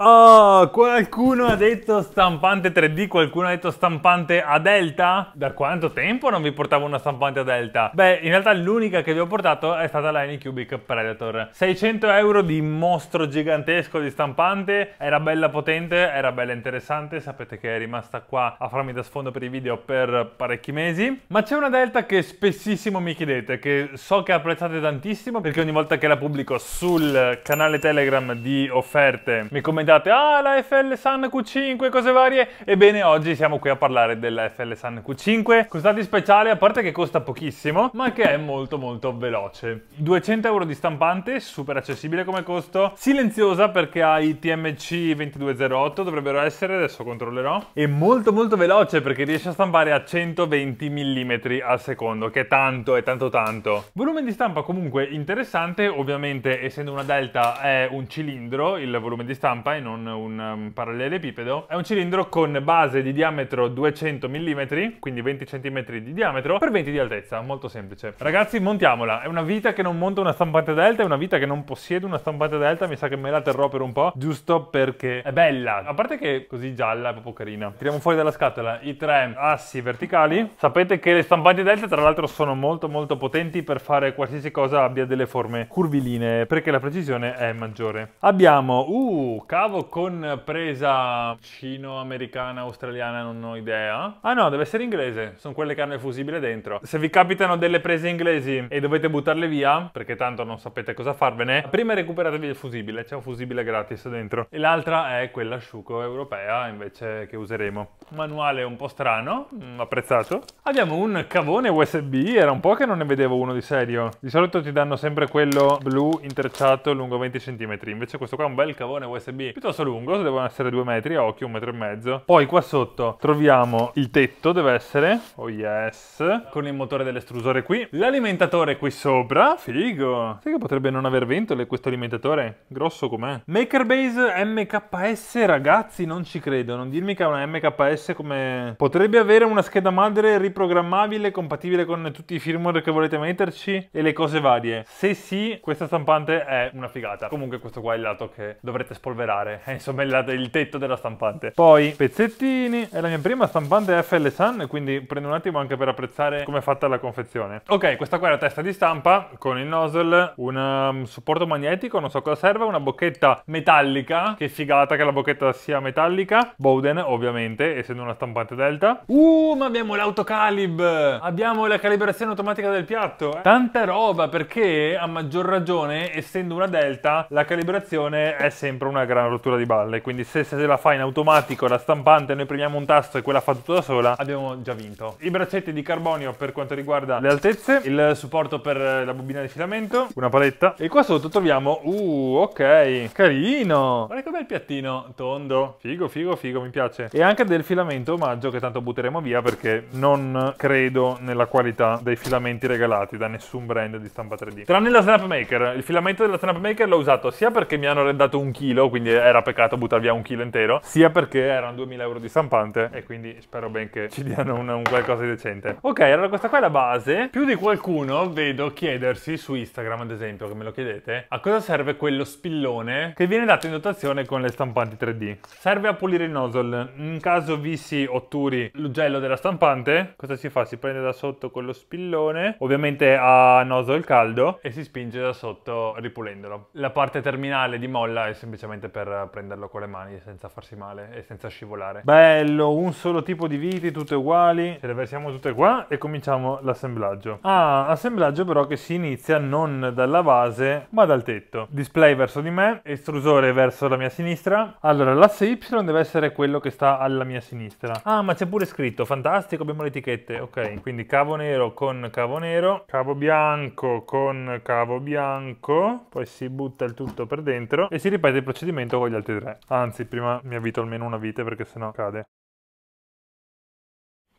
啊。qualcuno ha detto stampante 3D, qualcuno ha detto stampante a delta? Da quanto tempo non vi portavo una stampante a delta? Beh, in realtà l'unica che vi ho portato è stata la Anycubic Predator. 600 euro di mostro gigantesco di stampante, era bella potente, era bella interessante, sapete che è rimasta qua a farmi da sfondo per i video per parecchi mesi. Ma c'è una delta che spessissimo mi chiedete, che so che apprezzate tantissimo, perché ogni volta che la pubblico sul canale Telegram di offerte mi commentate, ah la la FL Sun Q5 cose varie ebbene oggi siamo qui a parlare della FL Sun Q5 costati speciale a parte che costa pochissimo ma che è molto molto veloce 200 euro di stampante super accessibile come costo silenziosa perché ha i TMC 2208 dovrebbero essere adesso controllerò e molto molto veloce perché riesce a stampare a 120 mm al secondo che è tanto è tanto tanto volume di stampa comunque interessante ovviamente essendo una delta è un cilindro il volume di stampa e non un um, parallelepipedo, è un cilindro con base di diametro 200 mm, quindi 20 cm di diametro, per 20 di altezza, molto semplice. Ragazzi, montiamola, è una vita che non monta una stampante delta, è una vita che non possiede una stampante delta, mi sa che me la terrò per un po', giusto perché è bella. A parte che così gialla è proprio carina. Tiriamo fuori dalla scatola i tre assi verticali. Sapete che le stampanti delta tra l'altro sono molto molto potenti per fare qualsiasi cosa abbia delle forme curvilinee, perché la precisione è maggiore. Abbiamo, uh, cavo con presa cino-americana, australiana, non ho idea. Ah no, deve essere inglese, sono quelle che hanno il fusibile dentro. Se vi capitano delle prese inglesi e dovete buttarle via, perché tanto non sapete cosa farvene, prima recuperatevi il fusibile, c'è un fusibile gratis dentro. E l'altra è quella asciugo europea invece che useremo. Manuale un po' strano, mm, apprezzato. Abbiamo un cavone USB, era un po' che non ne vedevo uno di serio. Di solito ti danno sempre quello blu intrecciato lungo 20 cm, invece questo qua è un bel cavone USB piuttosto lungo, cose devono essere due metri a occhio, un metro e mezzo. Poi qua sotto troviamo il tetto, deve essere, oh yes, con il motore dell'estrusore qui. L'alimentatore qui sopra, figo. Sai che potrebbe non aver ventole questo alimentatore? Grosso com'è. Makerbase MKS, ragazzi, non ci credo. Non dirmi che è una MKS come... Potrebbe avere una scheda madre riprogrammabile, compatibile con tutti i firmware che volete metterci e le cose varie. Se sì, questa stampante è una figata. Comunque questo qua è il lato che dovrete spolverare. Eh, insomma, è la, il tetto della stampante. Poi pezzettini, è la mia prima stampante FL Sun, quindi prendo un attimo anche per apprezzare come è fatta la confezione. Ok, questa qua è la testa di stampa con il nozzle, un um, supporto magnetico, non so cosa serve, una bocchetta metallica, che figata che la bocchetta sia metallica, Bowden ovviamente, essendo una stampante delta. Uh, ma abbiamo l'autocalib! Abbiamo la calibrazione automatica del piatto, eh? tanta roba perché a maggior ragione, essendo una delta, la calibrazione è sempre una gran rottura di base palle, quindi se, se la fa in automatico la stampante, noi premiamo un tasto e quella fa tutto da sola, abbiamo già vinto. I braccetti di carbonio per quanto riguarda le altezze, il supporto per eh, la bobina di filamento, una paletta e qua sotto troviamo, uh ok, carino, guarda che bel piattino tondo, figo figo figo, mi piace. E anche del filamento omaggio che tanto butteremo via perché non credo nella qualità dei filamenti regalati da nessun brand di stampa 3D. Tranne la Snapmaker, il filamento della Snapmaker l'ho usato sia perché mi hanno rendato un chilo, quindi era peccato buttare via un chilo intero, sia perché erano 2000 euro di stampante e quindi spero ben che ci diano un, un qualcosa di decente. Ok, allora questa qua è la base. Più di qualcuno vedo chiedersi su Instagram, ad esempio, che me lo chiedete, a cosa serve quello spillone che viene dato in dotazione con le stampanti 3D. Serve a pulire il nozzle. In caso vi si otturi l'ugello della stampante, cosa si fa? Si prende da sotto quello spillone, ovviamente a nozzle caldo, e si spinge da sotto ripulendolo. La parte terminale di molla è semplicemente per prenderlo farlo con le mani senza farsi male e senza scivolare. Bello, un solo tipo di viti, tutte uguali. Ce le versiamo tutte qua e cominciamo l'assemblaggio. Ah, assemblaggio però che si inizia non dalla base ma dal tetto. Display verso di me, estrusore verso la mia sinistra. Allora, l'asse Y deve essere quello che sta alla mia sinistra. Ah, ma c'è pure scritto, fantastico, abbiamo le etichette. Ok, quindi cavo nero con cavo nero, cavo bianco con cavo bianco, poi si butta il tutto per dentro e si ripete il procedimento con gli altri tre. Anzi, prima mi avvito almeno una vite perché sennò cade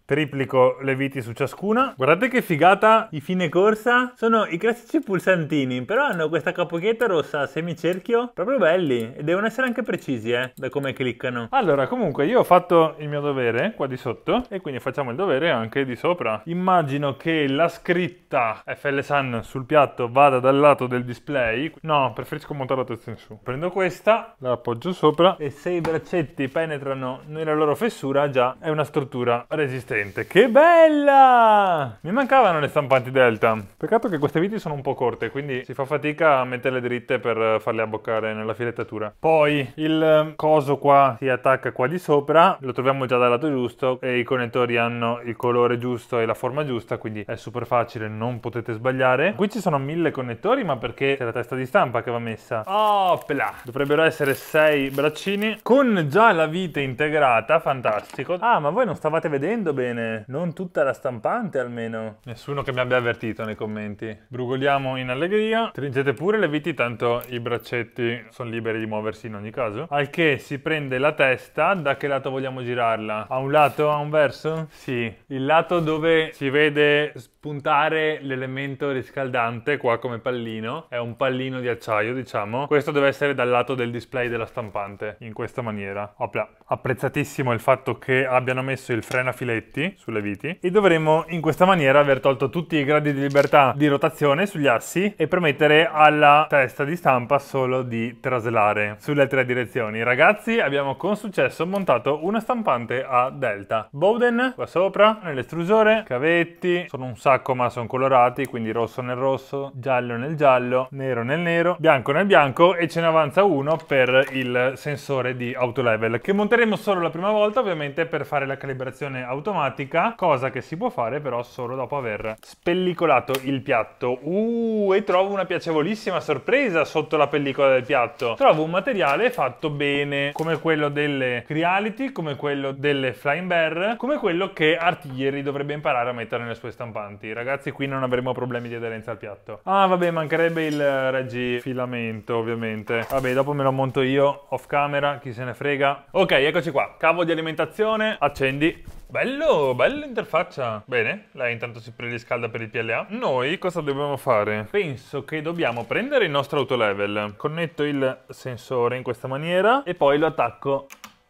triplico le viti su ciascuna. Guardate che figata i fine corsa. Sono i classici pulsantini, però hanno questa capochetta rossa a semicerchio. Proprio belli. E devono essere anche precisi, eh, da come cliccano. Allora, comunque, io ho fatto il mio dovere qua di sotto e quindi facciamo il dovere anche di sopra. Immagino che la scritta FLSAN sul piatto vada dal lato del display. No, preferisco montare la testa in su. Prendo questa, la appoggio sopra e se i braccetti penetrano nella loro fessura già è una struttura resistente trasparente. Che bella! Mi mancavano le stampanti delta. Peccato che queste viti sono un po' corte, quindi si fa fatica a metterle dritte per farle abboccare nella filettatura. Poi il coso qua si attacca qua di sopra, lo troviamo già dal lato giusto e i connettori hanno il colore giusto e la forma giusta, quindi è super facile, non potete sbagliare. Qui ci sono mille connettori, ma perché c'è la testa di stampa che va messa. Opla! Dovrebbero essere sei braccini con già la vite integrata, fantastico. Ah, ma voi non stavate vedendo bene? bene. Non tutta la stampante almeno. Nessuno che mi abbia avvertito nei commenti. Brugoliamo in allegria. Stringete pure le viti, tanto i braccetti sono liberi di muoversi in ogni caso. Al che si prende la testa, da che lato vogliamo girarla? A un lato, a un verso? Sì. Il lato dove si vede puntare l'elemento riscaldante qua come pallino è un pallino di acciaio diciamo questo deve essere dal lato del display della stampante in questa maniera Opla. apprezzatissimo il fatto che abbiano messo il freno a filetti sulle viti e dovremmo in questa maniera aver tolto tutti i gradi di libertà di rotazione sugli assi e permettere alla testa di stampa solo di traslare sulle tre direzioni ragazzi abbiamo con successo montato una stampante a delta Bowden qua sopra nell'estrusore cavetti sono un sacco sacco ma sono colorati, quindi rosso nel rosso, giallo nel giallo, nero nel nero, bianco nel bianco e ce ne avanza uno per il sensore di auto level che monteremo solo la prima volta ovviamente per fare la calibrazione automatica, cosa che si può fare però solo dopo aver spellicolato il piatto. Uh, e trovo una piacevolissima sorpresa sotto la pellicola del piatto. Trovo un materiale fatto bene come quello delle Creality, come quello delle Flying Bear, come quello che Artiglieri dovrebbe imparare a mettere nelle sue stampanti importanti. Ragazzi, qui non avremo problemi di aderenza al piatto. Ah, vabbè, mancherebbe il eh, reggifilamento, ovviamente. Vabbè, dopo me lo monto io, off camera, chi se ne frega. Ok, eccoci qua. Cavo di alimentazione, accendi. Bello, bella interfaccia. Bene, lei intanto si preriscalda per il PLA. Noi cosa dobbiamo fare? Penso che dobbiamo prendere il nostro auto level. Connetto il sensore in questa maniera e poi lo attacco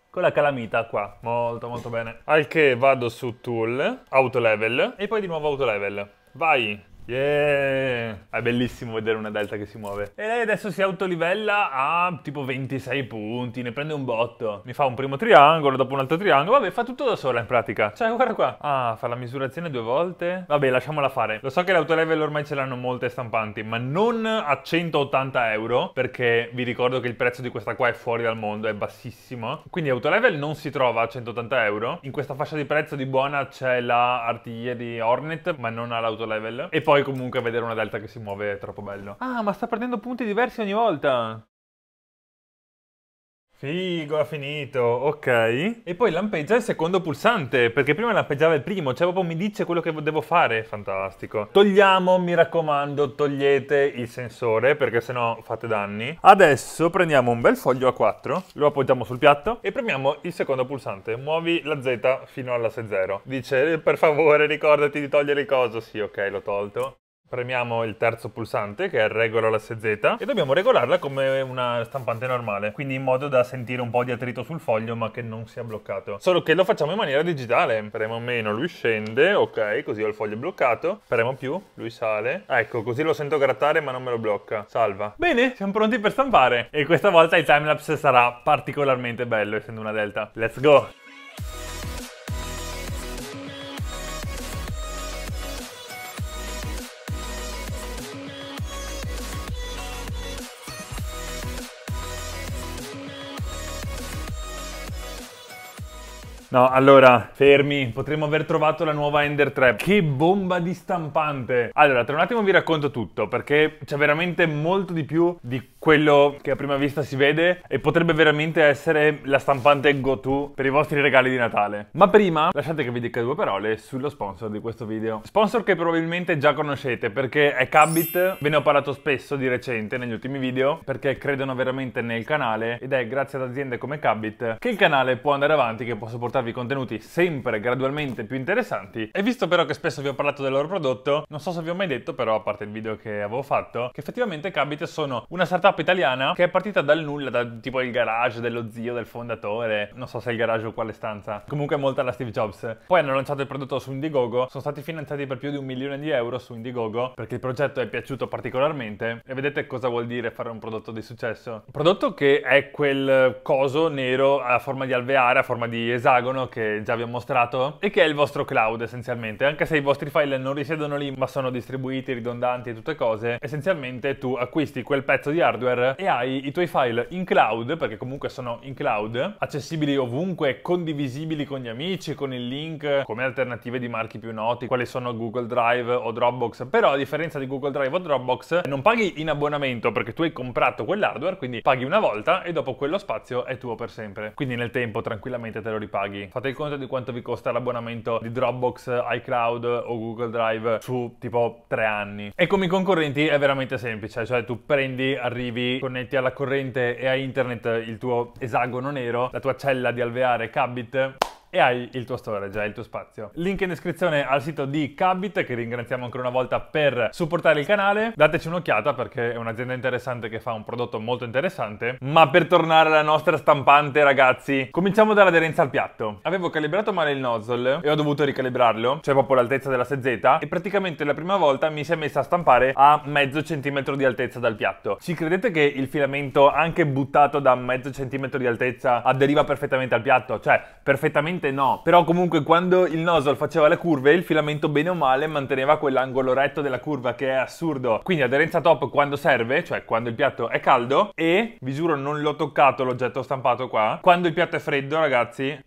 con la calamita qua. Molto molto bene. Al che vado su tool, auto level e poi di nuovo auto level. Vai, Yeah! È bellissimo vedere una delta che si muove. E lei adesso si autolivella a tipo 26 punti, ne prende un botto. Mi fa un primo triangolo, dopo un altro triangolo. Vabbè, fa tutto da sola in pratica. Cioè, guarda qua. Ah, fa la misurazione due volte. Vabbè, lasciamola fare. Lo so che le autolevel ormai ce l'hanno molte stampanti, ma non a 180 euro, perché vi ricordo che il prezzo di questa qua è fuori dal mondo, è bassissimo. Quindi autolevel non si trova a 180 euro. In questa fascia di prezzo di buona c'è la artiglia di Hornet, ma non ha l'autolevel. E poi vuoi comunque vedere una delta che si muove è troppo bello. Ah, ma sta prendendo punti diversi ogni volta. Figo, ha finito, ok. E poi lampeggia il secondo pulsante, perché prima lampeggiava il primo, cioè proprio mi dice quello che devo fare, fantastico. Togliamo, mi raccomando, togliete il sensore, perché sennò fate danni. Adesso prendiamo un bel foglio A4, lo appoggiamo sul piatto e premiamo il secondo pulsante. Muovi la Z fino alla 6-0. Dice, per favore, ricordati di togliere il coso. Sì, ok, l'ho tolto. Premiamo il terzo pulsante che è regola la SZ e dobbiamo regolarla come una stampante normale, quindi in modo da sentire un po' di attrito sul foglio ma che non sia bloccato. Solo che lo facciamo in maniera digitale, premo meno, lui scende, ok, così ho il foglio bloccato, premo più, lui sale, ah, ecco così lo sento grattare ma non me lo blocca, salva. Bene, siamo pronti per stampare e questa volta il timelapse sarà particolarmente bello essendo una delta. Let's go! No, allora, fermi, potremmo aver trovato la nuova Ender 3. Che bomba di stampante! Allora, tra un attimo vi racconto tutto, perché c'è veramente molto di più di quello che a prima vista si vede e potrebbe veramente essere la stampante go-to per i vostri regali di Natale. Ma prima, lasciate che vi dica due parole sullo sponsor di questo video. Sponsor che probabilmente già conoscete, perché è Cabit, ve ne ho parlato spesso di recente negli ultimi video, perché credono veramente nel canale ed è grazie ad aziende come Cabit che il canale può andare avanti, che posso portare portarvi contenuti sempre gradualmente più interessanti. E visto però che spesso vi ho parlato del loro prodotto, non so se vi ho mai detto, però a parte il video che avevo fatto, che effettivamente Cabit sono una startup italiana che è partita dal nulla, da tipo il garage dello zio, del fondatore, non so se il garage o quale stanza, comunque molta la Steve Jobs. Poi hanno lanciato il prodotto su Indiegogo, sono stati finanziati per più di un milione di euro su Indiegogo perché il progetto è piaciuto particolarmente e vedete cosa vuol dire fare un prodotto di successo. Un prodotto che è quel coso nero a forma di alveare, a forma di esagono Dragon che già vi ho mostrato e che è il vostro cloud essenzialmente. Anche se i vostri file non risiedono lì ma sono distribuiti, ridondanti e tutte cose, essenzialmente tu acquisti quel pezzo di hardware e hai i tuoi file in cloud, perché comunque sono in cloud, accessibili ovunque, condivisibili con gli amici, con il link, come alternative di marchi più noti, quali sono Google Drive o Dropbox. Però a differenza di Google Drive o Dropbox non paghi in abbonamento perché tu hai comprato quell'hardware, quindi paghi una volta e dopo quello spazio è tuo per sempre. Quindi nel tempo tranquillamente te lo ripaghi paghi. Fate il conto di quanto vi costa l'abbonamento di Dropbox, iCloud o Google Drive su tipo tre anni. E come i concorrenti è veramente semplice, cioè tu prendi, arrivi, connetti alla corrente e a internet il tuo esagono nero, la tua cella di alveare Cabit e hai il tuo storage, hai il tuo spazio. Link in descrizione al sito di Cabit che ringraziamo ancora una volta per supportare il canale. Dateci un'occhiata perché è un'azienda interessante che fa un prodotto molto interessante. Ma per tornare alla nostra stampante ragazzi, cominciamo dall'aderenza al piatto. Avevo calibrato male il nozzle e ho dovuto ricalibrarlo, cioè proprio l'altezza della sezzetta e praticamente la prima volta mi si è messa a stampare a mezzo centimetro di altezza dal piatto. Ci credete che il filamento anche buttato da mezzo centimetro di altezza aderiva perfettamente al piatto? Cioè perfettamente Assolutamente no, però comunque quando il nozzle faceva le curve il filamento bene o male manteneva quell'angolo retto della curva che è assurdo. Quindi aderenza top quando serve, cioè quando il piatto è caldo e, vi giuro non l'ho toccato l'oggetto stampato qua, quando il piatto è freddo ragazzi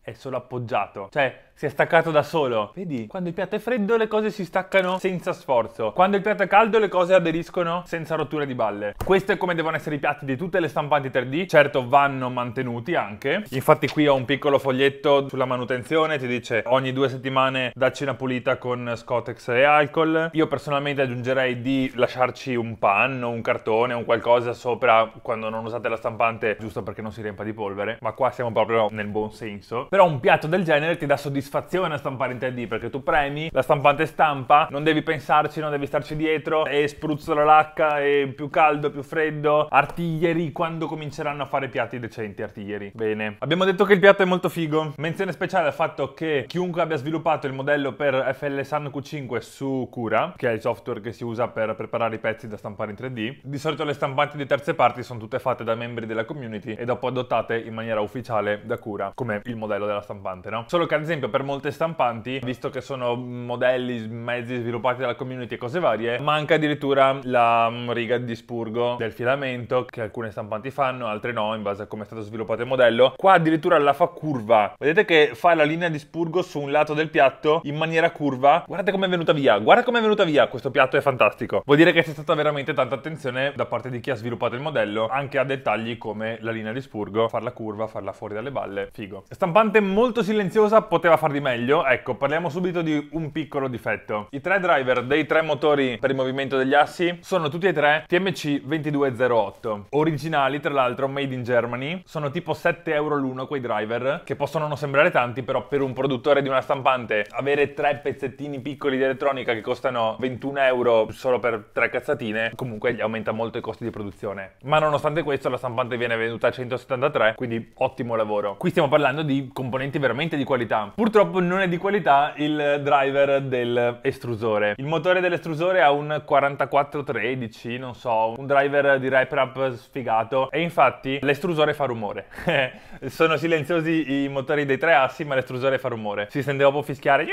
è solo appoggiato. Cioè si è staccato da solo. Vedi? Quando il piatto è freddo le cose si staccano senza sforzo. Quando il piatto è caldo le cose aderiscono senza rotture di balle. Questo è come devono essere i piatti di tutte le stampanti 3D. Certo vanno mantenuti anche. Infatti qui ho un piccolo foglietto sulla manutenzione. Ti dice ogni due settimane dacci una pulita con Scotex e alcol. Io personalmente aggiungerei di lasciarci un panno, un cartone, un qualcosa sopra quando non usate la stampante. Giusto perché non si riempa di polvere. Ma qua siamo proprio nel buon senso. Però un piatto del genere ti dà soddisfazione soddisfazione stampare in 3D perché tu premi, la stampante stampa, non devi pensarci, non devi starci dietro e spruzzo la lacca e più caldo, più freddo. Artiglieri quando cominceranno a fare piatti decenti, artiglieri. Bene. Abbiamo detto che il piatto è molto figo. Menzione speciale al fatto che chiunque abbia sviluppato il modello per FL Sun Q5 su Cura, che è il software che si usa per preparare i pezzi da stampare in 3D, di solito le stampanti di terze parti sono tutte fatte da membri della community e dopo adottate in maniera ufficiale da Cura, come il modello della stampante, no? Solo che ad esempio per per molte stampanti, visto che sono modelli, mezzi sviluppati dalla community e cose varie, manca addirittura la mm, riga di spurgo del filamento che alcune stampanti fanno, altre no, in base a come è stato sviluppato il modello. Qua addirittura la fa curva. Vedete che fa la linea di spurgo su un lato del piatto in maniera curva. Guardate com'è venuta via, guarda com'è venuta via, questo piatto è fantastico. Vuol dire che c'è stata veramente tanta attenzione da parte di chi ha sviluppato il modello, anche a dettagli come la linea di spurgo, farla curva, farla fuori dalle balle, figo. Stampante molto silenziosa, poteva far di meglio? Ecco, parliamo subito di un piccolo difetto. I tre driver dei tre motori per il movimento degli assi sono tutti e tre TMC 2208, originali tra l'altro, made in Germany. Sono tipo 7 euro l'uno quei driver, che possono non sembrare tanti, però per un produttore di una stampante avere tre pezzettini piccoli di elettronica che costano 21 euro solo per tre cazzatine, comunque gli aumenta molto i costi di produzione. Ma nonostante questo la stampante viene venduta a 173, quindi ottimo lavoro. Qui stiamo parlando di componenti veramente di qualità. Pur Purtroppo non è di qualità il driver dell'estrusore. Il motore dell'estrusore ha un 4413, non so, un driver di RepRap sfigato e infatti l'estrusore fa rumore. Sono silenziosi i motori dei tre assi ma l'estrusore fa rumore. Si sente dopo fischiare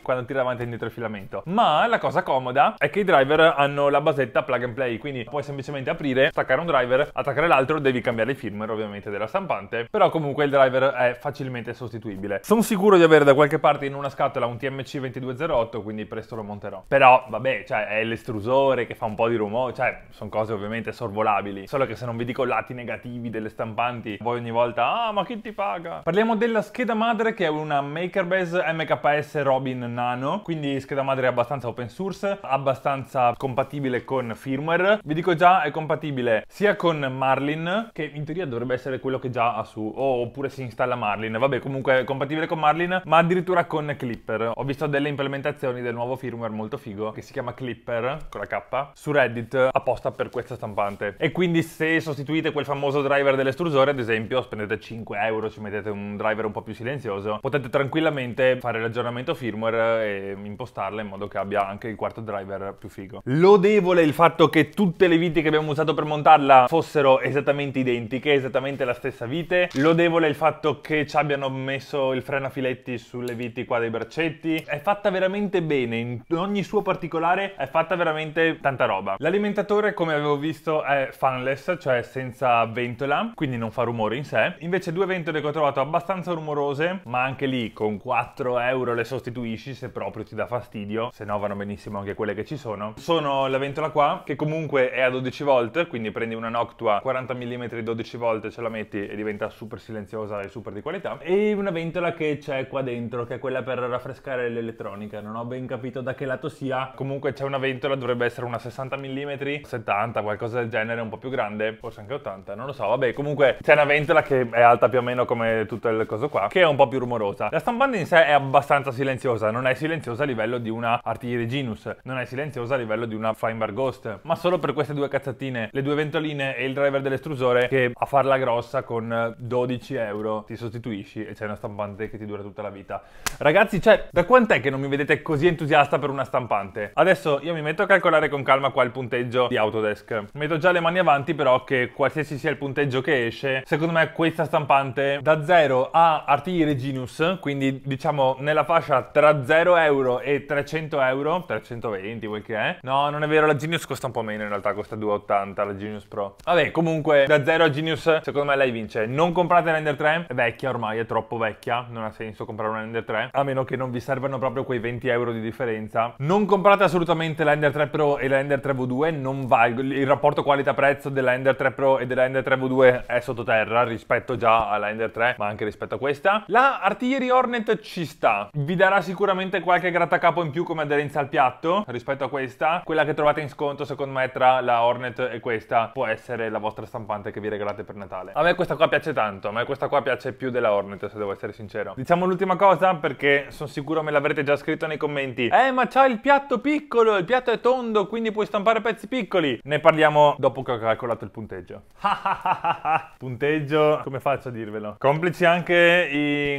quando tira avanti e indietro il filamento. Ma la cosa comoda è che i driver hanno la basetta plug and play, quindi puoi semplicemente aprire, staccare un driver, attaccare l'altro, devi cambiare il firmware ovviamente della stampante, però comunque il driver è facilmente sostituibile. Sono sicuro sicuro di avere da qualche parte in una scatola un TMC2208, quindi presto lo monterò. Però, vabbè, cioè, è l'estrusore che fa un po' di rumore, cioè, sono cose ovviamente sorvolabili. Solo che se non vi dico lati negativi delle stampanti, voi ogni volta, ah, ma chi ti paga? Parliamo della scheda madre, che è una MakerBase MKS Robin Nano, quindi scheda madre abbastanza open source, abbastanza compatibile con firmware. Vi dico già, è compatibile sia con Marlin, che in teoria dovrebbe essere quello che già ha su, oh, oppure si installa Marlin. Vabbè, comunque è compatibile con Marlin Marlin, ma addirittura con Clipper. Ho visto delle implementazioni del nuovo firmware molto figo che si chiama Clipper, con la K, su Reddit apposta per questa stampante. E quindi se sostituite quel famoso driver dell'estrusore, ad esempio, spendete 5 euro, ci mettete un driver un po' più silenzioso, potete tranquillamente fare l'aggiornamento firmware e impostarla in modo che abbia anche il quarto driver più figo. Lodevole il fatto che tutte le viti che abbiamo usato per montarla fossero esattamente identiche, esattamente la stessa vite. Lodevole il fatto che ci abbiano messo il freno a filetti sulle viti qua dei braccetti. È fatta veramente bene, in ogni suo particolare è fatta veramente tanta roba. L'alimentatore, come avevo visto, è fanless, cioè senza ventola, quindi non fa rumore in sé. Invece due ventole che ho trovato abbastanza rumorose, ma anche lì con 4 euro le sostituisci se proprio ti dà fastidio, se no vanno benissimo anche quelle che ci sono. Sono la ventola qua, che comunque è a 12 volt, quindi prendi una Noctua 40 mm 12 volt, ce la metti e diventa super silenziosa e super di qualità. E una ventola che c'è qua dentro, che è quella per raffrescare l'elettronica. Non ho ben capito da che lato sia. Comunque c'è una ventola, dovrebbe essere una 60 mm, 70, qualcosa del genere, un po' più grande, forse anche 80, non lo so. Vabbè, comunque c'è una ventola che è alta più o meno come tutto il coso qua, che è un po' più rumorosa. La stampante in sé è abbastanza silenziosa, non è silenziosa a livello di una Artigli Genus, non è silenziosa a livello di una Feinberg Ghost, ma solo per queste due cazzatine, le due ventoline e il driver dell'estrusore che a farla grossa con 12 euro ti sostituisci e c'è una stampante che ti dura dura tutta la vita. Ragazzi, cioè, da quant'è che non mi vedete così entusiasta per una stampante? Adesso io mi metto a calcolare con calma qua il punteggio di Autodesk. Metto già le mani avanti però che qualsiasi sia il punteggio che esce, secondo me questa stampante da 0 a Artigliere Genius, quindi diciamo nella fascia tra 0 euro e 300 euro, 320 quel che è. No, non è vero, la Genius costa un po' meno in realtà, costa 2,80 la Genius Pro. Vabbè, comunque da 0 a Genius secondo me lei vince. Non comprate Render 3, è vecchia ormai, è troppo vecchia, non ha senso senso comprare un Ender 3, a meno che non vi servano proprio quei 20 euro di differenza. Non comprate assolutamente la Ender 3 Pro e la Ender 3 V2, non valgo. Il rapporto qualità-prezzo della Ender 3 Pro e della Ender 3 V2 è sottoterra rispetto già alla Ender 3, ma anche rispetto a questa. La Artillery Hornet ci sta, vi darà sicuramente qualche grattacapo in più come aderenza al piatto rispetto a questa. Quella che trovate in sconto, secondo me, tra la Hornet e questa può essere la vostra stampante che vi regalate per Natale. A me questa qua piace tanto, a me questa qua piace più della Hornet, se devo essere sincero. Diciamo l'ultima cosa perché sono sicuro me l'avrete già scritto nei commenti. Eh, ma c'ha il piatto piccolo, il piatto è tondo, quindi puoi stampare pezzi piccoli. Ne parliamo dopo che ho calcolato il punteggio. punteggio, come faccio a dirvelo? Complici anche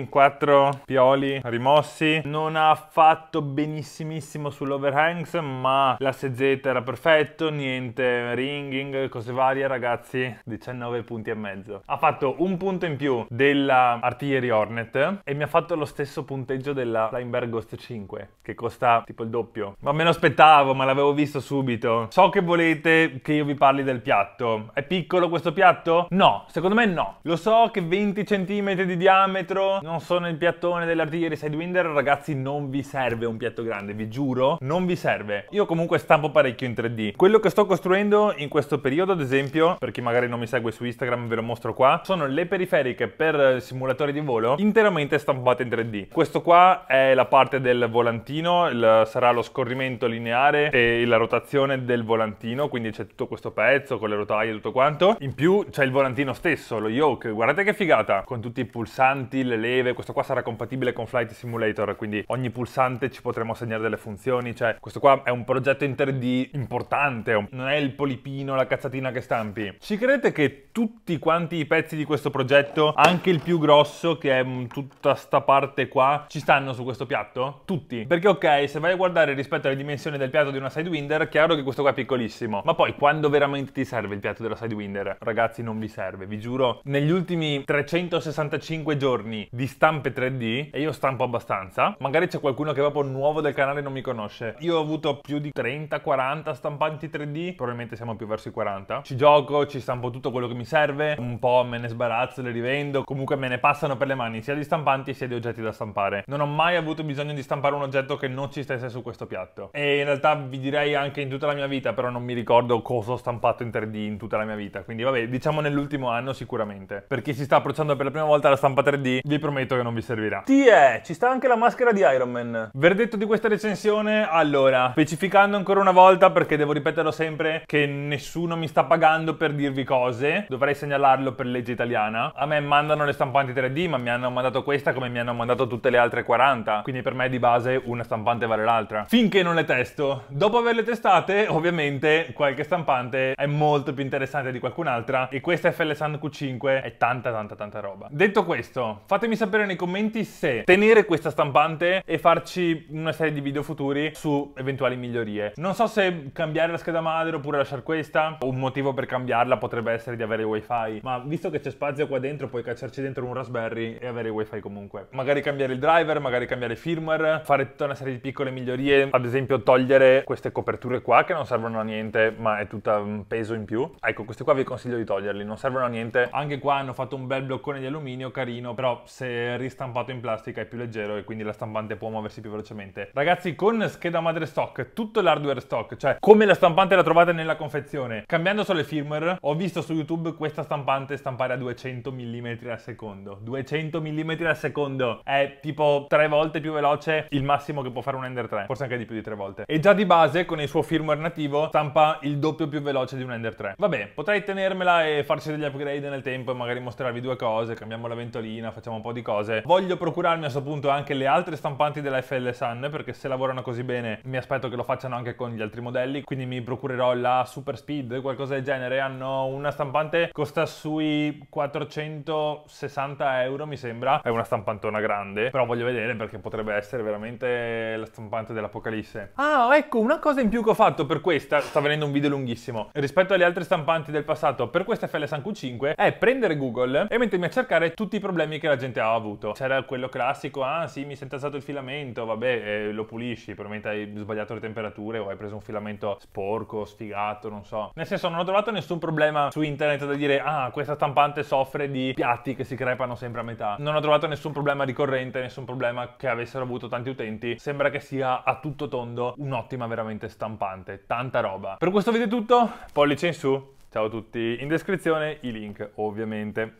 i quattro pioli rimossi. Non ha fatto benissimissimo sull'overhangs, ma la seggetta era perfetto, niente ringing, cose varie, ragazzi. 19 punti e mezzo. Ha fatto un punto in più della Artillery Hornet e mi mi ha fatto lo stesso punteggio della Flying Ghost 5, che costa tipo il doppio. Ma me lo aspettavo, ma l'avevo visto subito. So che volete che io vi parli del piatto. È piccolo questo piatto? No, secondo me no. Lo so che 20 cm di diametro non sono il piattone dell'artiglieria Sidewinder, ragazzi, non vi serve un piatto grande, vi giuro, non vi serve. Io comunque stampo parecchio in 3D. Quello che sto costruendo in questo periodo, ad esempio, per chi magari non mi segue su Instagram ve lo mostro qua, sono le periferiche per simulatori di volo interamente stampate stampata in 3D. Questo qua è la parte del volantino, il, sarà lo scorrimento lineare e la rotazione del volantino, quindi c'è tutto questo pezzo con le rotaie e tutto quanto. In più c'è il volantino stesso, lo yoke, guardate che figata, con tutti i pulsanti, le leve, questo qua sarà compatibile con Flight Simulator, quindi ogni pulsante ci potremo segnare delle funzioni, cioè questo qua è un progetto in 3D importante, non è il polipino, la cazzatina che stampi. Ci credete che tutti quanti i pezzi di questo progetto, anche il più grosso che è mm, tutta sta parte qua ci stanno su questo piatto? Tutti. Perché ok, se vai a guardare rispetto alle dimensioni del piatto di una Sidewinder, chiaro che questo qua è piccolissimo. Ma poi quando veramente ti serve il piatto della Sidewinder? Ragazzi, non vi serve, vi giuro. Negli ultimi 365 giorni di stampe 3D, e io stampo abbastanza, magari c'è qualcuno che è proprio nuovo del canale e non mi conosce. Io ho avuto più di 30-40 stampanti 3D, probabilmente siamo più verso i 40. Ci gioco, ci stampo tutto quello che mi serve, un po' me ne sbarazzo, le rivendo, comunque me ne passano per le mani sia di stampanti quanti sia di oggetti da stampare. Non ho mai avuto bisogno di stampare un oggetto che non ci stesse su questo piatto. E in realtà vi direi anche in tutta la mia vita, però non mi ricordo cosa ho stampato in 3D in tutta la mia vita. Quindi vabbè, diciamo nell'ultimo anno sicuramente. Per chi si sta approcciando per la prima volta alla stampa 3D, vi prometto che non vi servirà. Ti è, ci sta anche la maschera di Iron Man. Verdetto di questa recensione, allora, specificando ancora una volta, perché devo ripeterlo sempre, che nessuno mi sta pagando per dirvi cose. Dovrei segnalarlo per legge italiana. A me mandano le stampanti 3D, ma mi hanno mandato questa che come mi hanno mandato tutte le altre 40, quindi per me di base una stampante vale l'altra. Finché non le testo. Dopo averle testate, ovviamente, qualche stampante è molto più interessante di qualcun'altra e questa FL FLSAN Q5 è tanta tanta tanta roba. Detto questo, fatemi sapere nei commenti se tenere questa stampante e farci una serie di video futuri su eventuali migliorie. Non so se cambiare la scheda madre oppure lasciare questa, un motivo per cambiarla potrebbe essere di avere wifi, ma visto che c'è spazio qua dentro puoi cacciarci dentro un Raspberry e avere wifi comunque comunque. Magari cambiare il driver, magari cambiare firmware, fare tutta una serie di piccole migliorie, ad esempio togliere queste coperture qua che non servono a niente, ma è tutto un peso in più. Ecco, queste qua vi consiglio di toglierli, non servono a niente. Anche qua hanno fatto un bel bloccone di alluminio carino, però se ristampato in plastica è più leggero e quindi la stampante può muoversi più velocemente. Ragazzi, con scheda madre stock, tutto l'hardware stock, cioè come la stampante la trovate nella confezione, cambiando solo il firmware, ho visto su YouTube questa stampante stampare a 200 mm al secondo. 200 mm al secondo secondo è tipo tre volte più veloce il massimo che può fare un Ender 3, forse anche di più di tre volte. E già di base con il suo firmware nativo stampa il doppio più veloce di un Ender 3. Vabbè, potrei tenermela e farci degli upgrade nel tempo e magari mostrarvi due cose, cambiamo la ventolina, facciamo un po' di cose. Voglio procurarmi a questo punto anche le altre stampanti della FL Sun perché se lavorano così bene mi aspetto che lo facciano anche con gli altri modelli, quindi mi procurerò la Super Speed, qualcosa del genere, hanno una stampante costa sui 460 euro mi sembra, è una stampante stampantona grande, però voglio vedere perché potrebbe essere veramente la stampante dell'Apocalisse. Ah, ecco, una cosa in più che ho fatto per questa, sta venendo un video lunghissimo, rispetto alle altre stampanti del passato per questa FLSanQ5 è prendere Google e mettermi a cercare tutti i problemi che la gente ha avuto. C'era quello classico, ah sì, mi si è tassato il filamento, vabbè, eh, lo pulisci, probabilmente hai sbagliato le temperature o hai preso un filamento sporco, sfigato, non so. Nel senso, non ho trovato nessun problema su internet da dire, ah, questa stampante soffre di piatti che si crepano sempre a metà. Non ho trovato nessun nessun problema ricorrente, nessun problema che avessero avuto tanti utenti. Sembra che sia a tutto tondo un'ottima veramente stampante, tanta roba. Per questo video è tutto, pollice in su, ciao a tutti, in descrizione i link ovviamente.